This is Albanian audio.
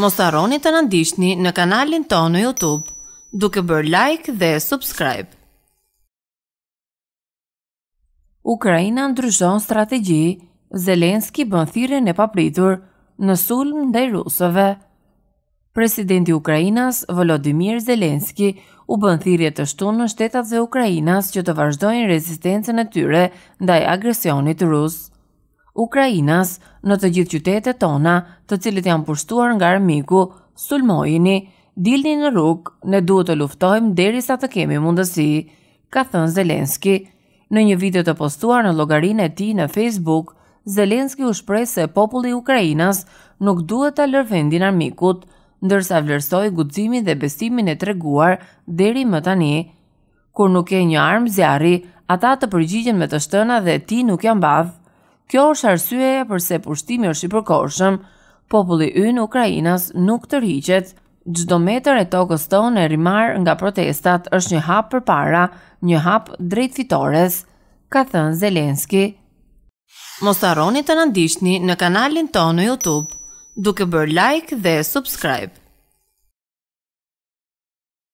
mos arroni të nëndishtni në kanalin tonë në Youtube, duke bërë like dhe subscribe. Ukrajina ndryshon strategji, Zelenski bën thire në papritur në sulm dhe i rusëve. Presidenti Ukrajinas, Volodymyr Zelenski, u bën të shtunë në shtetat dhe Ukrajinas që të vazhdojnë rezistencën e tyre ndaj agresionit rusë. Ukrajinas në të gjithë qytetet tona të cilit janë përstuar nga armiku, sulmojini, dilni në rukë, ne duhet të luftojmë deri sa të kemi mundësi, ka thënë Zelenski. Në një video të postuar në logarinë e ti në Facebook, Zelenski u shpreh se populli Ukrajinas nuk duhet të lërvendin armikut, ndërsa vlerësoj gudzimin dhe besimin e treguar deri më tani. Kur nuk e një armë zjarri, ata të përgjigjen me të shtëna dhe ti nuk janë bavë, Kjo është arsyeja përse pushtimi është i përkohshëm. Populli ynë Ukrainas nuk të rriqet. Gjdo meter e tokës tonë e rimar nga protestat është një hap për para, një hap drejt fitores, ka thënë Zelenski. Mostaroni të nëndishtni në kanalin tonë në Youtube, duke bërë like dhe subscribe.